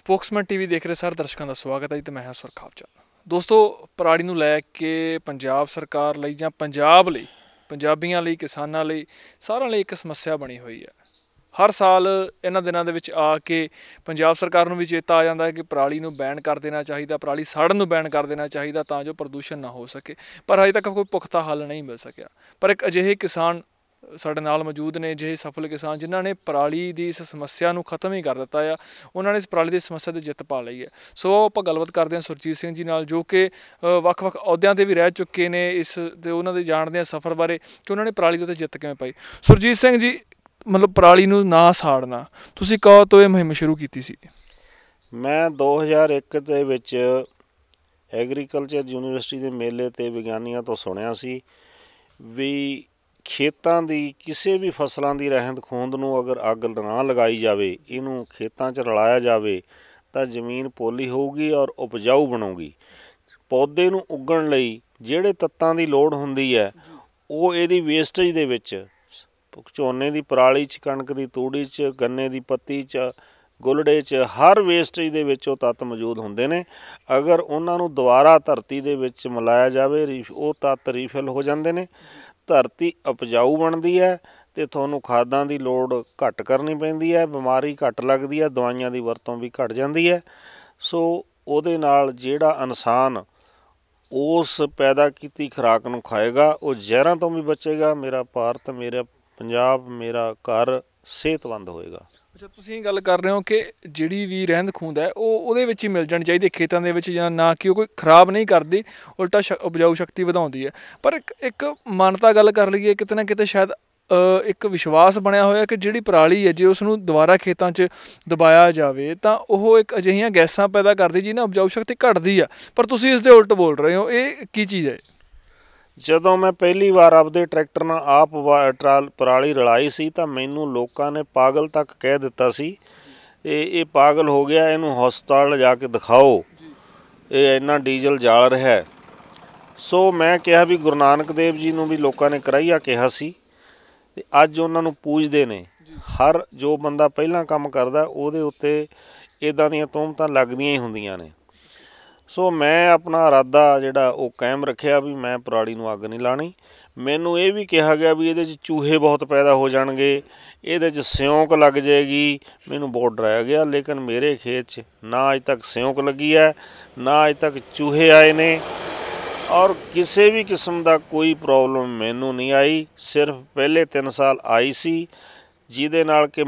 Spokesman TV ਦੇਖ ਰਹੇ ਸਾਰੇ ਦਰਸ਼ਕਾਂ ਦਾ ਸਵਾਗਤ ਹੈ ਜੀ ਤੇ ਮੈਂ ਹਾਂ ਸੁਰਖਾਬ ਚੰਦ ਦੋਸਤੋ ਪਰਾੜੀ ਨੂੰ ਲੈ ਕੇ ਪੰਜਾਬ ਸਰਕਾਰ ਲਈ ਜਾਂ ਪੰਜਾਬ ਲਈ ਪੰਜਾਬੀਆਂ ਲਈ ਕਿਸਾਨਾਂ ਲਈ ਸਾਰਿਆਂ ਲਈ ਇੱਕ ਸਮੱਸਿਆ ਬਣੀ ਹੋਈ ਹੈ ਹਰ ਸਾਲ ਇਹਨਾਂ ਦਿਨਾਂ ਦੇ ਵਿੱਚ ਆ ਕੇ ਪੰਜਾਬ ਸਰਕਾਰ ਨੂੰ ਵੀ ਚੇਤਾ ਆ ਜਾਂਦਾ ਹੈ ਕਿ ਪਰਾਲੀ ਨੂੰ ਬੈਨ ਕਰ ਦੇਣਾ ਚਾਹੀਦਾ ਪਰਾਲੀ ਸੜਨ ਨੂੰ ਬੈਨ ਕਰ ਦੇਣਾ ਚਾਹੀਦਾ ਤਾਂ ਜੋ ਪ੍ਰਦੂਸ਼ਣ ਨਾ ਹੋ ਸਕੇ ਪਰ ਹਜੇ ਤੱਕ ਕੋਈ ਪੁਖਤਾ ਹੱਲ ਨਹੀਂ ਮਿਲ ਸਕਿਆ ਪਰ ਇੱਕ ਅਜਿਹੇ ਕਿਸਾਨ ਸਾਡੇ ਨਾਲ ਮੌਜੂਦ ਨੇ ਜਿਹੇ ਸਫਲ ਕਿਸਾਨ ਜਿਨ੍ਹਾਂ ਨੇ ਪਰਾਲੀ ਦੀ ਇਸ ਸਮੱਸਿਆ ਨੂੰ ਖਤਮ ਹੀ ਕਰ ਦਿੱਤਾ ਆ ਉਹਨਾਂ ਨੇ ਇਸ ਪਰਾਲੀ ਦੀ ਸਮੱਸਿਆ ਤੇ ਜਿੱਤ ਪਾ ਲਈ ਹੈ ਸੋ ਆਪਾਂ ਗੱਲਬਾਤ ਕਰਦੇ ਹਾਂ ਸੁਰਜੀਤ ਸਿੰਘ ਜੀ ਨਾਲ ਜੋ ਕਿ ਵੱਖ-ਵੱਖ ਅਹੁਦਿਆਂ ਤੇ ਵੀ ਰਹਿ ਚੁੱਕੇ ਨੇ ਇਸ ਤੇ ਉਹਨਾਂ ਦੇ ਜਾਣਦੇ ਆ ਸਫਰ ਬਾਰੇ ਕਿ ਉਹਨਾਂ ਨੇ ਪਰਾਲੀ ਦੇ ਉੱਤੇ ਜਿੱਤ ਕਿਵੇਂ ਪਾਈ ਸੁਰਜੀਤ ਸਿੰਘ ਜੀ ਮਤਲਬ ਪਰਾਲੀ ਨੂੰ ਨਾ ਸਾੜਨਾ ਤੁਸੀਂ ਕਹੋ ਤੋਂ ਇਹ ਮੁਹਿੰਮ ਸ਼ੁਰੂ ਕੀਤੀ ਸੀ ਮੈਂ 2001 ਦੇ ਵਿੱਚ ਐਗਰੀਕਲਚਰ ਯੂਨੀਵਰਸਿਟੀ ਦੇ ਮੇਲੇ ਤੇ ਵਿਗਿਆਨੀਆਂ ਤੋਂ ਸੁਣਿਆ ਸੀ ਵੀ ਖੇਤਾਂ ਦੀ ਕਿਸੇ ਵੀ ਫਸਲਾਂ ਦੀ ਰਹਿੰਦ ਖੂੰਦ ਨੂੰ ਅਗਰ ਅੱਗ ਨਾ ਲਗਾਈ ਜਾਵੇ ਇਹਨੂੰ ਖੇਤਾਂ 'ਚ ਰਲਾਇਆ ਜਾਵੇ ਤਾਂ ਜ਼ਮੀਨ ਪੋਲੀ ਹੋਊਗੀ ਔਰ ਉਪਜਾਊ ਬਣੂਗੀ ਪੌਦੇ ਨੂੰ ਉੱਗਣ ਲਈ ਜਿਹੜੇ ਤੱਤਾਂ ਦੀ ਲੋੜ ਹੁੰਦੀ ਹੈ ਉਹ ਇਹਦੀ ਵੇਸਟੇਜ ਦੇ ਵਿੱਚ ਝੋਨੇ ਦੀ ਪਰਾਲੀ 'ਚ ਕਣਕ ਦੀ ਤੂੜੀ 'ਚ ਗੰਨੇ ਦੀ ਪੱਤੀ 'ਚ ਗੁਲੜੇ 'ਚ ਹਰ ਵੇਸਟੇਜ ਦੇ ਵਿੱਚ ਉਹ ਤੱਤ ਮੌਜੂਦ ਹੁੰਦੇ ਨੇ ਅਗਰ ਉਹਨਾਂ ਨੂੰ ਦੁਬਾਰਾ ਧਰਤੀ ਦੇ ਵਿੱਚ ਮਿਲਾਇਆ ਜਾਵੇ ਉਹ ਤੱਤ ਰੀਫਿਲ ਹੋ ਜਾਂਦੇ ਨੇ ਧਰਤੀ ਉਪਜਾਊ ਬਣਦੀ ਹੈ ਤੇ ਤੁਹਾਨੂੰ ਖਾਦਾਂ ਦੀ ਲੋੜ ਘੱਟ ਕਰਨੀ ਪੈਂਦੀ ਹੈ ਬਿਮਾਰੀ ਘੱਟ ਲੱਗਦੀ ਹੈ ਦਵਾਈਆਂ ਦੀ ਵਰਤੋਂ ਵੀ ਘਟ ਜਾਂਦੀ ਹੈ ਸੋ ਉਹਦੇ ਨਾਲ ਜਿਹੜਾ ਇਨਸਾਨ ਉਸ ਪੈਦਾ ਕੀਤੀ ਖੁਰਾਕ ਨੂੰ ਖਾਏਗਾ ਉਹ ਜ਼ਹਿਰਾਂ ਤੋਂ ਵੀ ਬਚੇਗਾ ਮੇਰਾ ਭਾਰਤ ਮੇਰਾ ਪੰਜਾਬ ਮੇਰਾ ਘਰ ਸਿਹਤਮੰਦ ਹੋਏਗਾ ਅੱਛਾ ਤੁਸੀਂ ਗੱਲ ਕਰ ਰਹੇ ਹੋ ਕਿ ਜਿਹੜੀ ਵੀ ਰਹਿੰਦ ਖੂੰਦ ਹੈ ਉਹ ਉਹਦੇ ਵਿੱਚ ਹੀ ਮਿਲ ਜਾਣੀ ਚਾਹੀਦੀ ਹੈ ਖੇਤਾਂ ਦੇ ਵਿੱਚ ਜਾਂ ਨਾ ਕਿ ਉਹ ਕੋਈ ਖਰਾਬ ਨਹੀਂ ਕਰਦੀ ਉਲਟਾ ਉਪਜਾਊ ਸ਼ਕਤੀ ਵਧਾਉਂਦੀ ਹੈ ਪਰ ਇੱਕ ਇੱਕ ਮਾਨਤਾ ਗੱਲ ਕਰ ਲਈਏ ਕਿਤੇ ਨਾ ਕਿਤੇ ਸ਼ਾਇਦ ਇੱਕ ਵਿਸ਼ਵਾਸ ਬਣਿਆ ਹੋਇਆ ਕਿ ਜਿਹੜੀ ਪਰਾਲੀ ਹੈ ਜੇ ਉਸ ਨੂੰ ਦੁਬਾਰਾ ਖੇਤਾਂ 'ਚ ਦਬਾਇਆ ਜਾਵੇ ਤਾਂ ਉਹ ਇੱਕ ਅਜਿਹੀਆਂ ਗੈਸਾਂ ਪੈਦਾ ਕਰਦੀ ਜਿਹਨਾਂ ਉਪਜਾਊ ਸ਼ਕਤੀ ਘਟਦੀ ਆ ਪਰ ਤੁਸੀਂ ਇਸ ਦੇ ਉਲਟ ਬੋਲ ਰਹੇ ਹੋ ਇਹ ਕੀ ਚੀਜ਼ ਹੈ ਜਦੋਂ ਮੈਂ ਪਹਿਲੀ ਵਾਰ ਆਪਦੇ ਟਰੈਕਟਰ ਨਾਲ ਆਪ ਟਰਾਲ ਪਰਾਲੀ ਰਲਾਈ ਸੀ ਤਾਂ ਮੈਨੂੰ ਲੋਕਾਂ ਨੇ ਪਾਗਲ ਤੱਕ ਕਹਿ ਦਿੱਤਾ ਸੀ ਇਹ ਇਹ ਪਾਗਲ ਹੋ ਗਿਆ ਇਹਨੂੰ ਹਸਪਤਾਲ ਲਿਜਾ ਕੇ ਦਿਖਾਓ ਇਹ ਇੰਨਾ ਡੀਜ਼ਲ ਜਾਲ ਰਿਹਾ ਸੋ ਮੈਂ ਕਿਹਾ ਵੀ ਗੁਰੂ ਨਾਨਕ ਦੇਵ ਜੀ ਨੂੰ ਵੀ ਲੋਕਾਂ ਨੇ ਕਰਾਈਆ ਕਿਹਾ ਸੀ ਤੇ ਅੱਜ ਉਹਨਾਂ ਨੂੰ ਪੂਜਦੇ ਨੇ ਹਰ ਜੋ ਬੰਦਾ ਪਹਿਲਾਂ ਕੰਮ ਕਰਦਾ ਉਹਦੇ ਉੱਤੇ ਇਦਾਂ ਦੀਆਂ ਤੋਮਤਾਂ ਲੱਗਦੀਆਂ ਹੀ ਹੁੰਦੀਆਂ ਨੇ ਸੋ ਮੈਂ ਆਪਣਾ ਇਰਾਦਾ ਜਿਹੜਾ ਉਹ ਕਾਇਮ ਰੱਖਿਆ ਵੀ ਮੈਂ ਪਰਾਲੀ ਨੂੰ ਅੱਗ ਨਹੀਂ ਲਾਣੀ ਮੈਨੂੰ ਇਹ ਵੀ ਕਿਹਾ ਗਿਆ ਵੀ ਇਹਦੇ 'ਚ ਚੂਹੇ ਬਹੁਤ ਪੈਦਾ ਹੋ ਜਾਣਗੇ ਇਹਦੇ 'ਚ ਸਿਉਂਕ ਲੱਗ ਜਾਏਗੀ ਮੈਨੂੰ ਬਹੁਤ ਡਰਾਇਆ ਗਿਆ ਲੇਕਿਨ ਮੇਰੇ ਖੇਤ 'ਚ ਨਾ ਅਜ ਤੱਕ ਸਿਉਂਕ ਲੱਗੀ ਹੈ ਨਾ ਅਜ ਤੱਕ ਚੂਹੇ ਆਏ ਨੇ ਔਰ ਕਿਸੇ ਵੀ ਕਿਸਮ ਦਾ ਕੋਈ ਪ੍ਰੋਬਲਮ ਮੈਨੂੰ ਨਹੀਂ ਆਈ ਸਿਰਫ ਪਹਿਲੇ 3 ਸਾਲ ਆਈ ਸੀ ਜਿਹਦੇ ਨਾਲ ਕਿ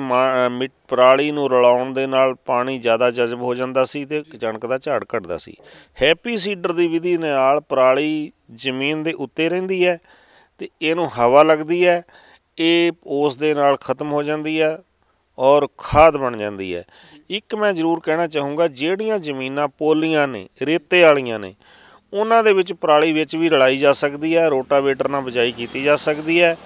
ਪਰਾਲੀ ਨੂੰ ਰਲਾਉਣ ਦੇ ਨਾਲ ਪਾਣੀ ਜ਼ਿਆਦਾ ਜਜ਼ਬ ਹੋ ਜਾਂਦਾ ਸੀ ਤੇ ਕਣਕ ਦਾ ਝਾੜ ਘਟਦਾ ਸੀ ਹੈਪੀ ਸੀਡਰ ਦੀ ਵਿਧੀ ਨਾਲ ਪਰਾਲੀ ਜ਼ਮੀਨ ਦੇ ਉੱਤੇ ਰਹਿੰਦੀ ਹੈ ਤੇ ਇਹਨੂੰ ਹਵਾ ਲੱਗਦੀ ਹੈ ਇਹ ਉਸ ਦੇ ਨਾਲ ਖਤਮ ਹੋ ਜਾਂਦੀ ਹੈ ਔਰ ਖਾਦ ਬਣ ਜਾਂਦੀ ਹੈ ਇੱਕ ਮੈਂ ਜ਼ਰੂਰ ਕਹਿਣਾ ਚਾਹੂੰਗਾ ਜਿਹੜੀਆਂ ਜ਼ਮੀਨਾਂ ਪੋਲੀਆਂ ਨੇ ਰੇਤੇ ਵਾਲੀਆਂ ਨੇ ਉਹਨਾਂ ਦੇ ਵਿੱਚ ਪਰਾਲੀ ਵਿੱਚ ਵੀ ਰਲਾਈ ਜਾ ਸਕਦੀ ਹੈ ਰੋਟਾਵੇਟਰ ਨਾਲ ਬਜਾਈ ਕੀਤੀ ਜਾ ਸਕਦੀ ਹੈ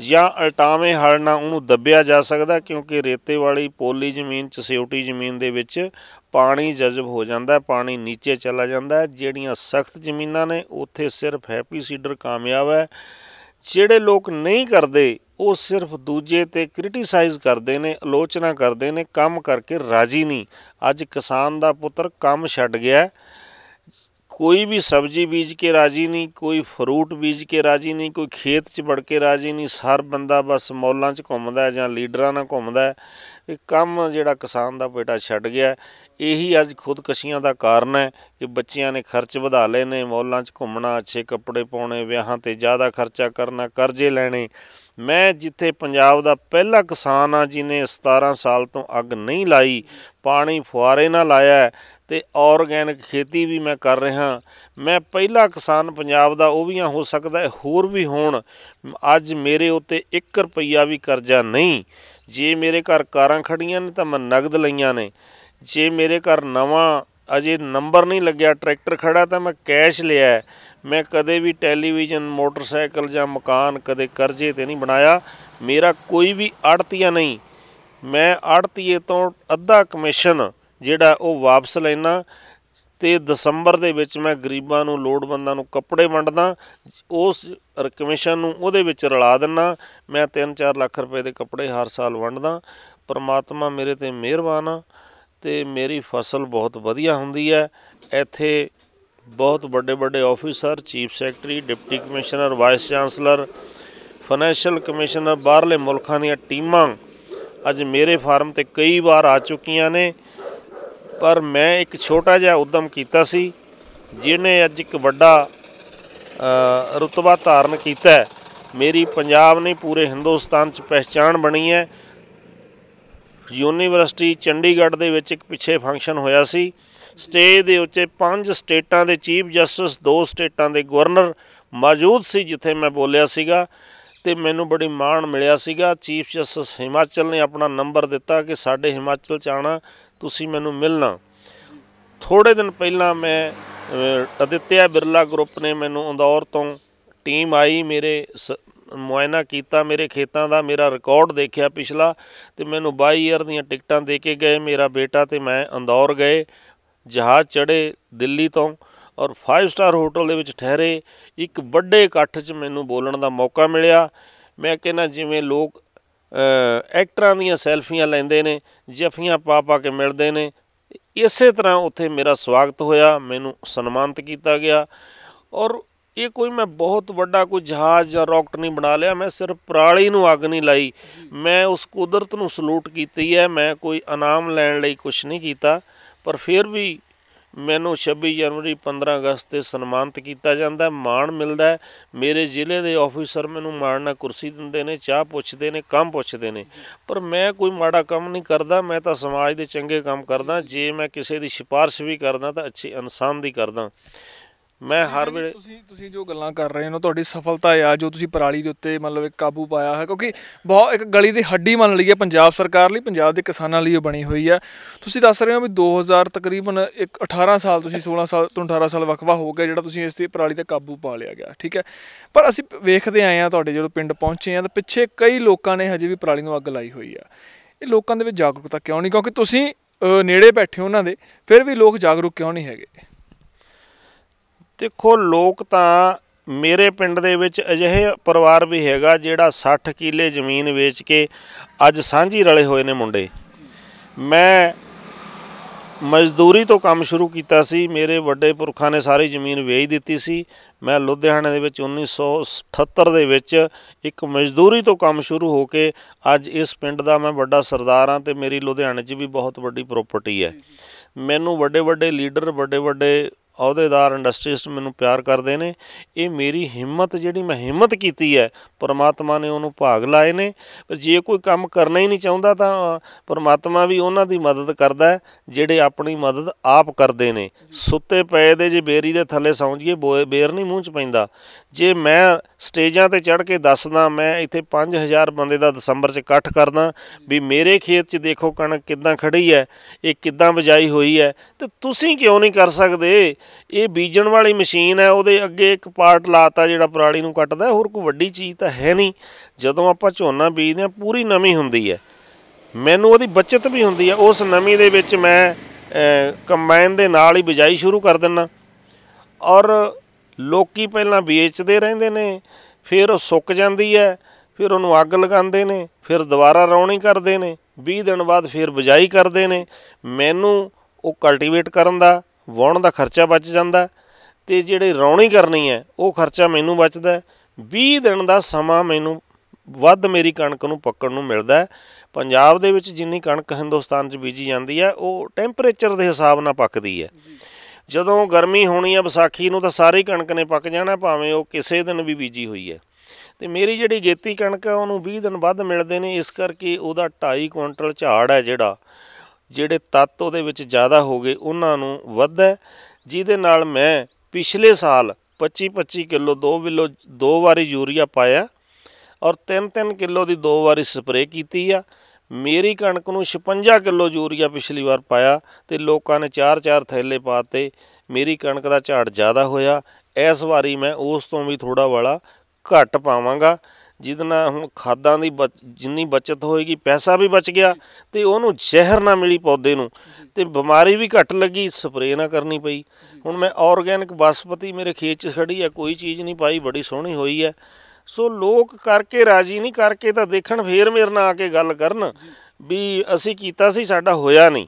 ਜਾਂ ਅਲਟਾਵੇਂ ਹਲ ਨਾਲ ਉਹਨੂੰ ਦੱਬਿਆ ਜਾ ਸਕਦਾ ਕਿਉਂਕਿ ਰੇਤੇ ਵਾਲੀ ਪੋਲੀ ਜ਼ਮੀਨ ਚ ਚਸਿਓਟੀ ਜ਼ਮੀਨ ਦੇ ਵਿੱਚ ਪਾਣੀ ਜਜ਼ਬ ਹੋ ਜਾਂਦਾ ਪਾਣੀ ਨੀਚੇ ਚਲਾ ਜਾਂਦਾ ਜਿਹੜੀਆਂ ਸਖਤ ਜ਼ਮੀਨਾਂ ਨੇ ਉੱਥੇ ਸਿਰਫ ਹੈਪੀ ਸੀਡਰ ਕਾਮਯਾਬ ਹੈ ਜਿਹੜੇ ਲੋਕ ਨਹੀਂ ਕਰਦੇ ਉਹ ਸਿਰਫ ਦੂਜੇ ਤੇ ਕ੍ਰਿਟਿਸਾਈਜ਼ ਕਰਦੇ ਨੇ ਆਲੋਚਨਾ ਕਰਦੇ ਨੇ ਕੰਮ ਕਰਕੇ ਰਾਜੀ ਨਹੀਂ ਅੱਜ ਕਿਸਾਨ ਦਾ ਪੁੱਤਰ ਕੰਮ ਛੱਡ ਗਿਆ ਕੋਈ ਵੀ ਸਬਜ਼ੀ ਬੀਜ ਕੇ ਰਾਜੀ ਨਹੀਂ ਕੋਈ ਫਰੂਟ ਬੀਜ ਕੇ ਰਾਜੀ ਨਹੀਂ ਕੋਈ ਖੇਤ 'ਚ ਵੜ ਕੇ ਰਾਜੀ ਨਹੀਂ ਸਰ ਬੰਦਾ ਬਸ ਮੌਲਾਂ 'ਚ ਘੁੰਮਦਾ ਜਾਂ ਲੀਡਰਾਂ ਨਾਲ ਘੁੰਮਦਾ ਇਹ ਕੰਮ ਜਿਹੜਾ ਕਿਸਾਨ ਦਾ ਬੇਟਾ ਛੱਡ ਗਿਆ ਇਹੀ ਅੱਜ ਖੁਦਕਸ਼ੀਆਂ ਦਾ ਕਾਰਨ ਹੈ ਕਿ ਬੱਚਿਆਂ ਨੇ ਖਰਚ ਵਧਾ ਲਏ ਨੇ ਮੌਲਾਂ 'ਚ ਘੁੰਮਣਾ ਅੱਛੇ ਕੱਪੜੇ ਪਾਉਣੇ ਵਿਆਹਾਂ ਤੇ ਜ਼ਿਆਦਾ ਖਰਚਾ ਕਰਨਾ ਕਰਜ਼ੇ ਲੈਣੇ ਮੈਂ ਜਿੱਥੇ ਪੰਜਾਬ ਦਾ ਪਹਿਲਾ ਕਿਸਾਨ ਆ ਜਿਨੇ 17 ਸਾਲ ਤੋਂ ਅੱਗ ਨਹੀਂ ਲਾਈ ਪਾਣੀ ਫੁਆਰੇ ਨਾਲ ਲਾਇਆ ਤੇ ਆਰਗੈਨਿਕ ਖੇਤੀ ਵੀ ਮੈਂ ਕਰ ਰਿਹਾ ਮੈਂ ਪਹਿਲਾ ਕਿਸਾਨ ਪੰਜਾਬ ਦਾ ਉਹ ਵੀ ਆ ਹੋ ਸਕਦਾ ਹੋਰ ਵੀ ਹੋਣ ਅੱਜ ਮੇਰੇ ਉੱਤੇ 1 ਰੁਪਈਆ ਵੀ ਕਰਜ਼ਾ ਨਹੀਂ ਜੇ ਮੇਰੇ ਘਰ ਕਾਰਾਂ ਖੜੀਆਂ ਨੇ ਤਾਂ ਮੈਂ ਨਗਦ ਲਈਆਂ ਨੇ ਜੇ ਮੇਰੇ ਘਰ ਨਵਾਂ ਅਜੇ ਨੰਬਰ ਨਹੀਂ ਲੱਗਿਆ ਟਰੈਕਟਰ ਖੜਾ ਤਾਂ ਮੈਂ ਕੈਸ਼ ਲਿਆ ਮੈਂ ਕਦੇ ਵੀ ਟੈਲੀਵਿਜ਼ਨ ਮੋਟਰਸਾਈਕਲ ਜਾਂ ਮਕਾਨ ਕਦੇ ਕਰਜ਼ੇ ਤੇ ਨਹੀਂ ਬਣਾਇਆ ਮੇਰਾ ਕੋਈ ਵੀ ਅੜਤੀਆ ਨਹੀਂ ਮੈਂ ਅੜਤੀਏ ਤੋਂ ਅੱਧਾ ਕਮਿਸ਼ਨ ਜਿਹੜਾ ਉਹ ਵਾਪਸ ਲੈਣਾ ਤੇ ਦਸੰਬਰ ਦੇ ਵਿੱਚ ਮੈਂ ਗਰੀਬਾਂ ਨੂੰ ਲੋੜਵੰਦਾਂ ਨੂੰ ਕੱਪੜੇ ਵੰਡਦਾ ਉਸ ਕਮਿਸ਼ਨ ਨੂੰ ਉਹਦੇ ਵਿੱਚ ਰਲਾ ਦਿੰਨਾ ਮੈਂ 3-4 ਲੱਖ ਰੁਪਏ ਦੇ ਕੱਪੜੇ ਹਰ ਸਾਲ ਵੰਡਦਾ ਪਰਮਾਤਮਾ ਮੇਰੇ ਤੇ ਮਿਹਰਬਾਨ ਆ ਤੇ ਮੇਰੀ ਫਸਲ ਬਹੁਤ ਵਧੀਆ ਹੁੰਦੀ ਹੈ ਇੱਥੇ ਬਹੁਤ ਵੱਡੇ ਵੱਡੇ officer chief secretary deputy commissioner vice chancellor financial commissioner ਬਾਹਰਲੇ ਮੁਲਕਾਂ ਦੀਆਂ ਟੀਮਾਂ ਅੱਜ ਮੇਰੇ ਫਾਰਮ ਤੇ ਕਈ ਵਾਰ ਆ ਚੁੱਕੀਆਂ ਨੇ ਪਰ ਮੈਂ ਇੱਕ ਛੋਟਾ ਜਿਹਾ ਉਦਮ ਕੀਤਾ ਸੀ ਜਿਹਨੇ ਅੱਜ ਇੱਕ ਵੱਡਾ ਰਤਬਾ ਧਾਰਨ ਕੀਤਾ ਹੈ ਮੇਰੀ ਪੰਜਾਬ ਨਹੀਂ ਪੂਰੇ ਹਿੰਦੁਸਤਾਨ 'ਚ ਪਛਾਣ ਬਣੀ ਹੈ ਯੂਨੀਵਰਸਿਟੀ ਚੰਡੀਗੜ੍ਹ ਦੇ ਵਿੱਚ ਇੱਕ ਪਿੱਛੇ ਫੰਕਸ਼ਨ ਹੋਇਆ ਸੀ ਸਟੇਜ ਦੇ ਉੱਤੇ ਪੰਜ ਸਟੇਟਾਂ ਦੇ ਚੀਫ ਜਸਟਿਸ ਦੋ ਸਟੇਟਾਂ ਦੇ ਗਵਰਨਰ ਮੌਜੂਦ ਸੀ ਜਿੱਥੇ ਮੈਂ ਬੋਲਿਆ ਸੀਗਾ ਤੇ ਮੈਨੂੰ ਬੜੀ ਮਾਣ ਮਿਲਿਆ ਸੀਗਾ ਚੀਫ ਜਸਟਿਸ ਹਿਮਾਚਲ ਨੇ ਆਪਣਾ ਨੰਬਰ ਦਿੱਤਾ ਕਿ ਸਾਡੇ ਹਿਮਾਚਲ ਚ ਆਣਾ ਤੁਸੀਂ ਮੈਨੂੰ ਮਿਲਣਾ ਥੋੜੇ ਦਿਨ ਪਹਿਲਾਂ ਮੈਂ ਅਦਿੱਤਿਆ ਬਿਰਲਾ ਗਰੁੱਪ ਨੇ ਮੈਨੂੰ ਅੰਦੌਰ ਤੋਂ ਟੀਮ ਆਈ ਮੇਰੇ ਮੁਆਇਨਾ ਕੀਤਾ ਮੇਰੇ ਖੇਤਾਂ ਦਾ ਮੇਰਾ ਰਿਕਾਰਡ ਦੇਖਿਆ ਪਿਛਲਾ ਤੇ ਮੈਨੂੰ 22 ਇਅਰ ਦੀਆਂ ਟਿਕਟਾਂ ਦੇ ਕੇ ਗਏ ਮੇਰਾ ਬੇਟਾ ਤੇ ਮੈਂ ਅੰਦੌਰ ਗਏ ਜਹਾਜ਼ ਚੜੇ ਦਿੱਲੀ ਤੋਂ ਔਰ 5 ਸਟਾਰ ਹੋਟਲ ਦੇ ਵਿੱਚ ਠਹਿਰੇ ਇੱਕ ਵੱਡੇ ਇਕੱਠ 'ਚ ਮੈਨੂੰ ਬੋਲਣ ਦਾ ਮੌਕਾ ਮਿਲਿਆ ਮੈਂ ਕਹਿੰਦਾ ਜਿਵੇਂ ਲੋਕ ਐਕਟਰਾਂ ਦੀਆਂ ਸੈਲਫੀਆਂ ਲੈਂਦੇ ਨੇ ਜਫੀਆਂ ਪਾ ਪਾ ਕੇ ਮਿਲਦੇ ਨੇ ਇਸੇ ਤਰ੍ਹਾਂ ਉੱਥੇ ਮੇਰਾ ਸਵਾਗਤ ਹੋਇਆ ਮੈਨੂੰ ਸਨਮਾਨਿਤ ਕੀਤਾ ਗਿਆ ਔਰ ਇਹ ਕੋਈ ਮੈਂ ਬਹੁਤ ਵੱਡਾ ਕੋਈ ਜਹਾਜ਼ ਜਾਂ ਰਾਕਟ ਨਹੀਂ ਬਣਾ ਲਿਆ ਮੈਂ ਸਿਰਫ ਪ੍ਰਾਲੀ ਨੂੰ ਅੱਗ ਨਹੀਂ ਲਾਈ ਮੈਂ ਉਸ ਕੁਦਰਤ ਨੂੰ ਸਲੂਟ ਕੀਤੀ ਹੈ ਮੈਂ ਕੋਈ ਇਨਾਮ ਲੈਣ ਲਈ ਕੁਝ ਨਹੀਂ ਕੀਤਾ ਪਰ ਫਿਰ ਵੀ ਮੈਨੂੰ 26 ਜਨਵਰੀ 15 ਅਗਸਤ ਤੇ ਸਨਮਾਨਿਤ ਕੀਤਾ ਜਾਂਦਾ ਹੈ ਮਾਣ ਮਿਲਦਾ ਹੈ ਮੇਰੇ ਜ਼ਿਲ੍ਹੇ ਦੇ ਆਫੀਸਰ ਮੈਨੂੰ ਮਾਣ ਕੁਰਸੀ ਦਿੰਦੇ ਨੇ ਚਾਹ ਪੁੱਛਦੇ ਨੇ ਕੰਮ ਪੁੱਛਦੇ ਨੇ ਪਰ ਮੈਂ ਕੋਈ ਮਾੜਾ ਕੰਮ ਨਹੀਂ ਕਰਦਾ ਮੈਂ ਤਾਂ ਸਮਾਜ ਦੇ ਚੰਗੇ ਕੰਮ ਕਰਦਾ ਜੇ ਮੈਂ ਕਿਸੇ ਦੀ ਸਿਫਾਰਿਸ਼ ਵੀ ਕਰਦਾ ਤਾਂ ਅੱਛੇ ਇਨਸਾਨ ਦੀ ਕਰਦਾ ਮੈਂ ਹਰ ਵੇਲੇ ਤੁਸੀਂ ਤੁਸੀਂ ਜੋ ਗੱਲਾਂ ਕਰ ਰਹੇ ਹੋ ਤੁਹਾਡੀ ਸਫਲਤਾ ਆ ਜੋ ਤੁਸੀਂ ਪਰਾਲੀ ਦੇ ਉੱਤੇ ਮਤਲਬ ਇੱਕ ਕਾਬੂ ਪਾਇਆ ਹੈ ਕਿਉਂਕਿ ਬਹੁਤ ਇੱਕ ਗਲੀ ਦੀ ਹੱਡੀ ਮੰਨ ਲਈ ਹੈ ਪੰਜਾਬ ਸਰਕਾਰ ਲਈ ਪੰਜਾਬ ਦੇ ਕਿਸਾਨਾਂ ਲਈ ਇਹ ਬਣੀ ਹੋਈ ਹੈ ਤੁਸੀਂ ਦੱਸ ਰਹੇ ਹੋ ਵੀ 2000 ਤਕਰੀਬਨ ਇੱਕ 18 ਸਾਲ ਤੁਸੀਂ 16 ਸਾਲ ਤੋਂ 18 ਸਾਲ ਵਕਵਾ ਹੋ ਗਿਆ ਜਿਹੜਾ ਤੁਸੀਂ ਇਸ ਤੇ ਪਰਾਲੀ ਤੇ ਕਾਬੂ ਪਾ ਲਿਆ ਗਿਆ ਠੀਕ ਹੈ ਪਰ ਅਸੀਂ ਵੇਖਦੇ ਆਏ ਆ ਤੁਹਾਡੇ ਜਦੋਂ ਪਿੰਡ ਪਹੁੰਚੇ ਆ ਤਾਂ ਪਿੱਛੇ ਕਈ ਲੋਕਾਂ ਨੇ ਹਜੇ ਵੀ ਪਰਾਲੀ ਨੂੰ ਅੱਗ ਲਾਈ ਹੋਈ ਆ ਇਹ ਲੋਕਾਂ ਦੇ ਵਿੱਚ ਜਾਗਰੂਕਤਾ ਕਿਉਂ ਨਹੀਂ ਕਿਉਂਕਿ ਤੁਸੀਂ ਨੇੜੇ ਬੈਠੇ ਉਹਨਾਂ ਦੇ ਫਿਰ ਵੀ ਲੋਕ ਜਾਗਰੂਕ ਕਿਉਂ ਨਹੀਂ ਹੈਗੇ ਦੇਖੋ ਲੋਕ ਤਾਂ ਮੇਰੇ ਪਿੰਡ ਦੇ ਵਿੱਚ ਅਜਿਹੇ ਪਰਿਵਾਰ ਵੀ ਹੈਗਾ ਜਿਹੜਾ 60 ਕਿੱਲੇ ਜ਼ਮੀਨ ਵੇਚ ਕੇ ਅੱਜ ਸਾਂਝੀ ਰਲੇ ਹੋਏ ਨੇ ਮੁੰਡੇ ਮੈਂ ਮਜ਼ਦੂਰੀ ਤੋਂ ਕੰਮ ਸ਼ੁਰੂ ਕੀਤਾ ਸੀ ਮੇਰੇ ਵੱਡੇ ਪੁਰਖਾਂ ਨੇ ਸਾਰੀ ਜ਼ਮੀਨ ਵੇਚ ਦਿੱਤੀ ਸੀ ਮੈਂ ਲੁਧਿਆਣਾ ਦੇ ਵਿੱਚ 1978 ਦੇ ਵਿੱਚ ਇੱਕ ਮਜ਼ਦੂਰੀ ਤੋਂ ਕੰਮ ਸ਼ੁਰੂ ਹੋ ਕੇ ਅੱਜ ਇਸ ਪਿੰਡ ਦਾ ਮੈਂ ਵੱਡਾ ਸਰਦਾਰ ਹਾਂ ਤੇ ਮੇਰੀ ਲੁਧਿਆਣੇ 'ਚ ਵੀ ਬਹੁਤ ਵੱਡੀ ਪ੍ਰਾਪਰਟੀ ਹੈ ਮੈਨੂੰ ਵੱਡੇ ਵੱਡੇ ਲੀਡਰ ਵੱਡੇ ਵੱਡੇ ਅਹੁਦੇਦਾਰ ਇੰਡਸਟਰੀਸਟ ਮੈਨੂੰ ਪਿਆਰ ਕਰਦੇ ਨੇ ਇਹ ਮੇਰੀ ਹਿੰਮਤ ਜਿਹੜੀ ਮੈਂ ਹਿੰਮਤ ਕੀਤੀ ਹੈ ਪਰਮਾਤਮਾ ਨੇ ਉਹਨੂੰ ਭਾਗ ਲਾਏ ਨੇ ਪਰ ਜੇ ਕੋਈ ਕੰਮ ਕਰਨਾ ਹੀ ਨਹੀਂ ਚਾਹੁੰਦਾ ਤਾਂ ਪਰਮਾਤਮਾ ਵੀ ਉਹਨਾਂ ਦੀ ਮਦਦ ਕਰਦਾ ਜਿਹੜੇ ਆਪਣੀ ਮਦਦ ਆਪ ਕਰਦੇ ਨੇ ਸੁੱਤੇ ਪਏ ਦੇ ਜੇ ਬੇਰੀ ਦੇ ਥੱਲੇ ਸੌਂ ਜੀਏ ਬੇਰ ਨਹੀਂ ਮੂੰਹ 'ਚ ਪੈਂਦਾ ਜੇ ਮੈਂ ਸਟੇਜਾਂ ਤੇ ਚੜ ਕੇ ਦੱਸਦਾ ਮੈਂ ਇੱਥੇ 5000 ਬੰਦੇ ਦਾ ਦਸੰਬਰ 'ਚ ਇਕੱਠ ਕਰਦਾ ਵੀ ਮੇਰੇ ਖੇਤ 'ਚ ਦੇਖੋ ਕਣਕ ਕਿੱਦਾਂ ਖੜੀ ਹੈ ਇਹ ਕਿੱਦਾਂ ਬਜਾਈ ਹੋਈ ਹੈ ਤੇ ਤੁਸੀਂ ਕਿਉਂ ਨਹੀਂ ਕਰ ਸਕਦੇ ਇਹ ਬੀਜਣ ਵਾਲੀ ਮਸ਼ੀਨ ਹੈ ਉਹਦੇ ਅੱਗੇ ਇੱਕ ਪਾਰਟ ਲਾਤਾ ਜਿਹੜਾ ਪਰਾਲੀ ਨੂੰ ਕੱਟਦਾ ਹੋਰ ਕੋਈ ਵੱਡੀ ਚੀਜ਼ ਤਾਂ ਹੈ ਨਹੀਂ ਜਦੋਂ ਆਪਾਂ ਝੋਨਾ ਬੀਜਦੇ ਆ ਪੂਰੀ ਨਵੀਂ ਹੁੰਦੀ ਹੈ ਮੈਨੂੰ ਉਹਦੀ ਬਚਤ ਵੀ ਹੁੰਦੀ ਹੈ ਉਸ ਨਵੀਂ ਦੇ ਵਿੱਚ ਮੈਂ ਕੰਬਾਈਨ ਦੇ ਨਾਲ ਹੀ ਬਜਾਈ ਸ਼ੁਰੂ ਕਰ ਦਿੰਨਾ ਔਰ ਲੋਕੀ ਪਹਿਲਾਂ ਵੇਚਦੇ ਰਹਿੰਦੇ ਨੇ ਫਿਰ ਉਹ ਸੁੱਕ ਜਾਂਦੀ ਹੈ ਫਿਰ ਉਹਨੂੰ ਅੱਗ ਲਗਾਉਂਦੇ ਨੇ ਫਿਰ ਦੁਬਾਰਾ ਰੌਣੀ ਕਰਦੇ ਨੇ 20 ਦਿਨ ਬਾਅਦ ਫਿਰ ਬਜਾਈ ਕਰਦੇ ਨੇ ਮੈਨੂੰ ਉਹ ਕਲਟੀਵੇਟ ਕਰਨ ਦਾ ਵਾਉਣ ਦਾ ਖਰਚਾ ਬਚ ਜਾਂਦਾ ਤੇ ਜਿਹੜੇ ਰੌਣੀ ਕਰਨੀ ਹੈ ਉਹ ਖਰਚਾ ਮੈਨੂੰ ਬਚਦਾ 20 ਦਿਨ ਦਾ ਸਮਾਂ ਮੈਨੂੰ ਵੱਧ ਮੇਰੀ ਕਣਕ ਨੂੰ ਪੱਕਣ ਨੂੰ ਮਿਲਦਾ ਪੰਜਾਬ ਦੇ ਵਿੱਚ ਜਿੰਨੀ ਕਣਕ ਹਿੰਦੁਸਤਾਨ 'ਚ ਬੀਜੀ ਜਾਂਦੀ ਹੈ ਉਹ ਟੈਂਪਰੇਚਰ ਦੇ ਹਿਸਾਬ ਨਾਲ ਪੱਕਦੀ ਹੈ ਜਦੋਂ ਗਰਮੀ ਹੋਣੀ ਆ ਵਿਸਾਖੀ ਨੂੰ ਤਾਂ ਸਾਰੀ ਕਣਕ ਨੇ ਪੱਕ ਜਾਣਾ ਭਾਵੇਂ ਉਹ ਕਿਸੇ ਦਿਨ ਵੀ ਬੀਜੀ ਹੋਈ ਹੈ ਤੇ ਮੇਰੀ ਜਿਹੜੀ ਗੇਤੀ ਕਣਕ ਆ ਉਹਨੂੰ 20 ਦਿਨ ਵੱਧ ਮਿਲਦੇ ਨੇ ਇਸ ਕਰਕੇ ਉਹਦਾ 2.5 ਕੁਇੰਟਲ ਝਾੜ ਹੈ ਜਿਹੜਾ ਜਿਹੜੇ ਤੱਤ ਉਹਦੇ ਵਿੱਚ ਜ਼ਿਆਦਾ ਹੋ ਗਏ ਉਹਨਾਂ ਨੂੰ ਵੱਧਾ ਜਿਹਦੇ ਨਾਲ ਮੈਂ ਪਿਛਲੇ ਸਾਲ 25-25 ਕਿਲੋ 2 ਕਿਲੋ ਦੋ ਵਾਰੀ ਯੂਰੀਆ ਪਾਇਆ ਔਰ 3-3 ਕਿਲੋ ਦੀ ਦੋ ਵਾਰੀ ਸਪਰੇਅ ਕੀਤੀ ਆ ਮੇਰੀ ਕਣਕ ਨੂੰ 56 ਕਿਲੋ ਯੂਰੀਆ ਪਿਛਲੀ ਵਾਰ ਪਾਇਆ ਤੇ ਲੋਕਾਂ ਨੇ 4-4 ਥੈਲੇ ਪਾਤੇ ਮੇਰੀ ਕਣਕ ਦਾ ਝਾੜ ਜ਼ਿਆਦਾ ਹੋਇਆ ਇਸ ਵਾਰੀ ਮੈਂ ਉਸ ਤੋਂ ਵੀ ਥੋੜਾ ਵਾਲਾ ਘੱਟ ਪਾਵਾਂਗਾ ਜਿਹਦੇ ਨਾਲ ਹੁਣ ਖਾਦਾਂ ਦੀ ਜਿੰਨੀ ਬਚਤ ਹੋਏਗੀ ਪੈਸਾ ਵੀ ਬਚ ਗਿਆ ਤੇ ਉਹਨੂੰ ਜ਼ਹਿਰ ਨਾ ਮਿਲੀ ਪੌਦੇ ਨੂੰ ਤੇ ਬਿਮਾਰੀ ਵੀ ਘੱਟ ਲੱਗੀ ਸਪਰੇਅ ਨਾ ਕਰਨੀ ਪਈ ਹੁਣ ਮੈਂ ਆਰਗੈਨਿਕ ਬਸਪਤੀ ਮੇਰੇ ਖੇਤ 'ਚ ਖੜੀ ਹੈ ਕੋਈ ਚੀਜ਼ ਨਹੀਂ ਪਾਈ ਬੜੀ ਸੋਹਣੀ ਹੋਈ ਹੈ ਸੋ ਲੋਕ ਕਰਕੇ ਰਾਜੀ ਨਹੀਂ ਕਰਕੇ ਤਾਂ ਦੇਖਣ ਫੇਰ ਮੇਰੇ ਨਾਲ ਆ ਕੇ ਗੱਲ ਕਰਨ ਵੀ ਅਸੀਂ ਕੀਤਾ ਸੀ ਸਾਡਾ ਹੋਇਆ ਨਹੀਂ